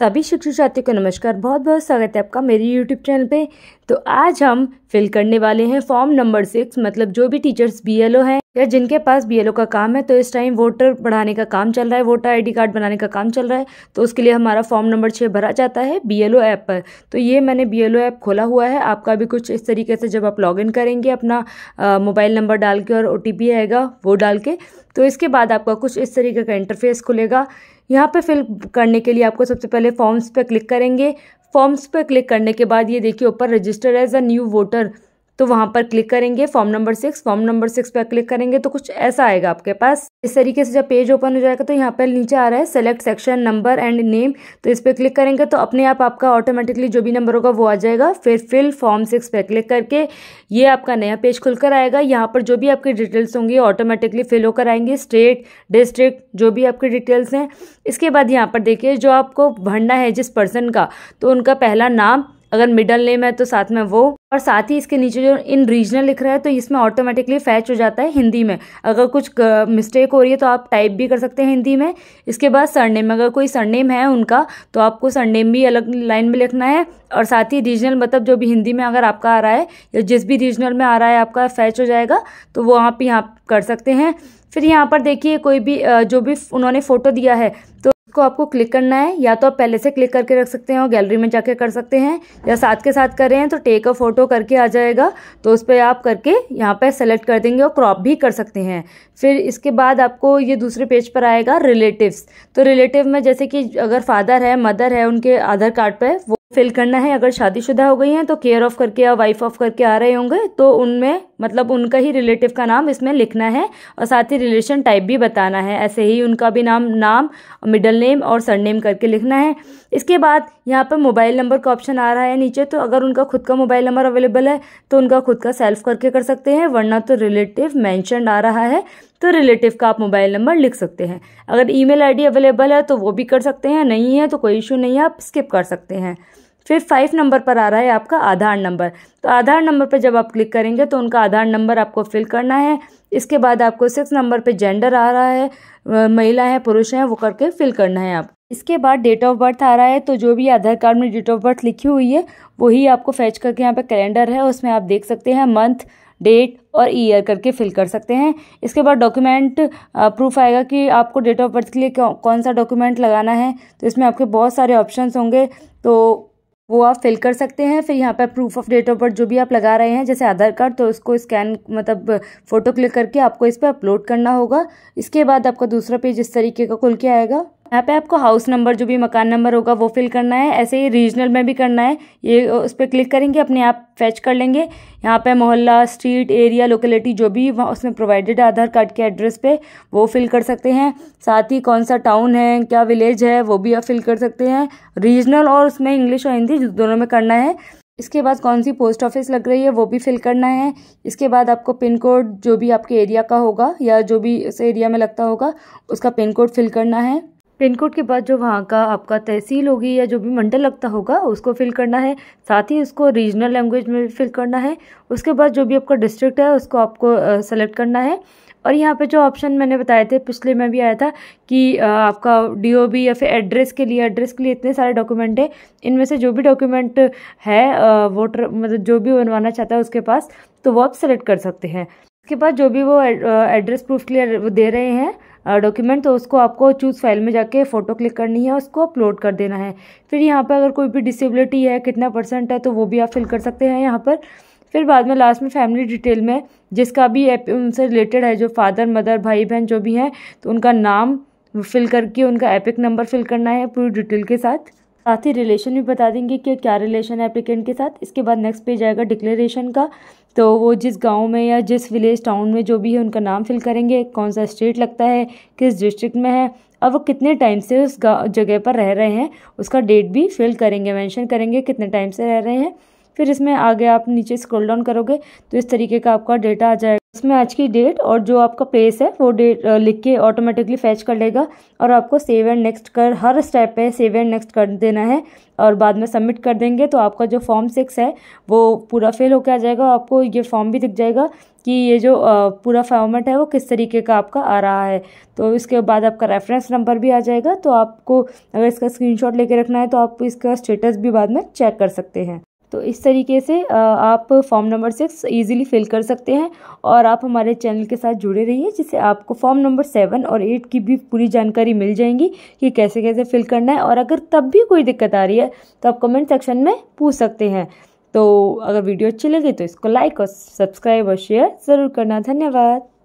सभी शिक्षक साथियों को नमस्कार बहुत बहुत स्वागत है आपका मेरे यूट्यूब चैनल पे तो आज हम फिल करने वाले हैं फॉर्म नंबर सिक्स मतलब जो भी टीचर्स ओ हैं या जिनके पास बी का काम है तो इस टाइम वोटर बढ़ाने का काम चल रहा है वोटर आईडी कार्ड बनाने का काम चल रहा है तो उसके लिए हमारा फॉर्म नंबर छः भरा जाता है बी ऐप पर तो ये मैंने बी ऐप खोला हुआ है आपका भी कुछ इस तरीके से जब आप लॉगिन करेंगे अपना मोबाइल नंबर डाल के और ओ आएगा वो डाल के तो इसके बाद आपका कुछ इस तरीके का इंटरफेस खुलेगा यहाँ पर फिल करने के लिए आपको सबसे पहले फॉर्म्स पर क्लिक करेंगे फॉर्म्स पर क्लिक करने के बाद ये देखिए ऊपर register as a new voter तो वहाँ पर क्लिक करेंगे form number six form number six पर क्लिक करेंगे तो कुछ ऐसा आएगा आपके पास इस तरीके से जब पेज ओपन हो जाएगा तो यहाँ पर नीचे आ रहा है select section number and name तो इस पर क्लिक करेंगे तो अपने आप आपका ऑटोमेटिकली जो भी नंबर होगा वो आ जाएगा फिर फिल फॉर्म सिक्स पर क्लिक करके ये आपका नया पेज खुलकर आएगा यहाँ पर जो भी आपकी डिटेल्स होंगी ऑटोमेटिकली फिल होकर आएंगे स्टेट डिस्ट्रिक्ट जो भी आपकी डिटेल्स हैं इसके बाद यहाँ पर देखिए जो आपको भरना है जिस पर्सन का तो उनका पहला नाम अगर मिडल नेम है तो साथ में वो और साथ ही इसके नीचे जो इन रीजनल लिख रहा है तो इसमें ऑटोमेटिकली फैच हो जाता है हिंदी में अगर कुछ मिस्टेक हो रही है तो आप टाइप भी कर सकते हैं हिंदी में इसके बाद सरनेम अगर कोई सरनेम है उनका तो आपको सरनेम भी अलग लाइन में लिखना है और साथ ही रीजनल मतलब जो भी हिंदी में अगर आपका आ रहा है या जिस भी रीजनल में आ रहा है आपका फैच हो जाएगा तो वो आप यहाँ कर सकते हैं फिर यहाँ पर देखिए कोई भी जो भी उन्होंने फ़ोटो दिया है तो इसको आपको क्लिक करना है या तो आप पहले से क्लिक करके रख सकते हैं और गैलरी में जाके कर सकते हैं या साथ के साथ कर रहे हैं तो टेक अ फोटो करके आ जाएगा तो उस पर आप करके यहाँ पर सेलेक्ट कर देंगे और क्रॉप भी कर सकते हैं फिर इसके बाद आपको ये दूसरे पेज पर आएगा रिलेटिव्स तो रिलेटिव में जैसे कि अगर फादर है मदर है उनके आधार कार्ड पर वो फिल करना है अगर शादीशुदा हो गई हैं तो केयर ऑफ करके या वाइफ ऑफ करके आ रहे होंगे तो उनमें मतलब उनका ही रिलेटिव का नाम इसमें लिखना है और साथ ही रिलेशन टाइप भी बताना है ऐसे ही उनका भी नाम नाम मिडल नेम और सरनेम करके लिखना है इसके बाद यहाँ पर मोबाइल नंबर का ऑप्शन आ रहा है नीचे तो अगर उनका खुद का मोबाइल नंबर अवेलेबल है तो उनका खुद का सेल्फ करके कर सकते हैं वरना तो रिलेटिव मैंशनड आ रहा है तो रिलेटिव का आप मोबाइल नंबर लिख सकते हैं अगर ईमेल आईडी अवेलेबल है तो वो भी कर सकते हैं नहीं है तो कोई इशू नहीं है आप स्किप कर सकते हैं फिर फाइव नंबर पर आ रहा है आपका आधार नंबर तो आधार नंबर पर जब आप क्लिक करेंगे तो उनका आधार नंबर आपको फिल करना है इसके बाद आपको सिक्स नंबर पर जेंडर आ रहा है महिला है पुरुष है वो करके फिल करना है आप इसके बाद डेट ऑफ बर्थ आ रहा है तो जो भी आधार कार्ड में डेट ऑफ बर्थ लिखी हुई है वही आपको फैच करके यहाँ पे कैलेंडर है उसमें आप देख सकते हैं मंथ डेट और ईयर करके फिल कर सकते हैं इसके बाद डॉक्यूमेंट प्रूफ आएगा कि आपको डेट ऑफ बर्थ के लिए कौन सा डॉक्यूमेंट लगाना है तो इसमें आपके बहुत सारे ऑप्शंस होंगे तो वो आप फिल कर सकते हैं फिर यहाँ पर proof of date of birth जो भी आप लगा रहे हैं जैसे आधार कार्ड तो उसको स्कैन मतलब फ़ोटो क्लिक करके आपको इस पर अपलोड करना होगा इसके बाद आपका दूसरा पेज इस तरीके का खुल के आएगा यहाँ पे आपको हाउस नंबर जो भी मकान नंबर होगा वो फिल करना है ऐसे ही रीजनल में भी करना है ये उस पर क्लिक करेंगे अपने आप फैच कर लेंगे यहाँ पे मोहल्ला स्ट्रीट एरिया लोकेलिटी जो भी वहाँ उसमें प्रोवाइडेड आधार कार्ड के एड्रेस पे वो फिल कर सकते हैं साथ ही कौन सा टाउन है क्या विलेज है वो भी आप फिल कर सकते हैं रीजनल और उसमें इंग्लिश और हिंदी दोनों में करना है इसके बाद कौन सी पोस्ट ऑफिस लग रही है वो भी फिल करना है इसके बाद आपको पिन कोड जो भी आपके एरिया का होगा या जो भी उस एरिया में लगता होगा उसका पिन कोड फिल करना है पिन कोड के बाद जो वहाँ का आपका तहसील होगी या जो भी मंडल लगता होगा उसको फिल करना है साथ ही उसको रीजनल लैंग्वेज में भी फिल करना है उसके बाद जो भी आपका डिस्ट्रिक्ट है उसको आपको सेलेक्ट करना है और यहाँ पे जो ऑप्शन मैंने बताए थे पिछले में भी आया था कि आपका डीओबी या फिर एड्रेस के लिए एड्रेस के लिए इतने सारे डॉक्यूमेंट हैं इनमें से जो भी डॉक्यूमेंट है वोटर मतलब जो भी बनवाना चाहता है उसके पास तो वो आप सेलेक्ट कर सकते हैं इसके बाद जो भी वो एड्रेस प्रूफ के लिए दे रहे हैं डॉक्यूमेंट तो उसको आपको चूज़ फाइल में जाके फ़ोटो क्लिक करनी है उसको अपलोड कर देना है फिर यहाँ पर अगर कोई भी डिसेबिलिटी है कितना परसेंट है तो वो भी आप फिल कर सकते हैं यहाँ पर फिर बाद में लास्ट में फैमिली डिटेल में जिसका भी उनसे रिलेटेड है जो फादर मदर भाई बहन जो भी हैं तो उनका नाम फिल करके उनका एपिक नंबर फिल करना है पूरी डिटेल के साथ साथ ही रिलेशन भी बता देंगे कि क्या रिलेशन है एप्लीकेंट के साथ इसके बाद नेक्स्ट पेज आएगा डिक्लेरेशन का तो वो जिस गांव में या जिस विलेज टाउन में जो भी है उनका नाम फिल करेंगे कौन सा स्टेट लगता है किस डिस्ट्रिक्ट में है अब वो कितने टाइम से उस जगह पर रह रहे हैं उसका डेट भी फिल करेंगे मैंशन करेंगे कितने टाइम से रह रहे हैं फिर इसमें आगे आप नीचे स्क्रॉल डाउन करोगे तो इस तरीके का आपका डेटा आ जाएगा इसमें आज की डेट और जो आपका पेज है वो डेट लिख के ऑटोमेटिकली फैच कर लेगा और आपको सेव एंड नेक्स्ट कर हर स्टेप पे सेव एंड नेक्स्ट कर देना है और बाद में सबमिट कर देंगे तो आपका जो फॉर्म सिक्स है वो पूरा फिल होकर आ जाएगा आपको ये फॉर्म भी दिख जाएगा कि ये जो पूरा फॉर्मेट है वो किस तरीके का आपका आ रहा है तो इसके बाद आपका रेफरेंस नंबर भी आ जाएगा तो आपको अगर इसका स्क्रीनशॉट लेके रखना है तो आप इसका स्टेटस भी बाद में चेक कर सकते हैं तो इस तरीके से आप form number six easily fill कर सकते हैं और आप हमारे चैनल के साथ जुड़े रहिए जिससे आपको फॉर्म नंबर सेवन और एट की भी पूरी जानकारी मिल जाएंगी कि कैसे कैसे फिल करना है और अगर तब भी कोई दिक्कत आ रही है तो आप कमेंट सेक्शन में पूछ सकते हैं तो अगर वीडियो अच्छी लगी तो इसको लाइक और सब्सक्राइब और शेयर ज़रूर करना धन्यवाद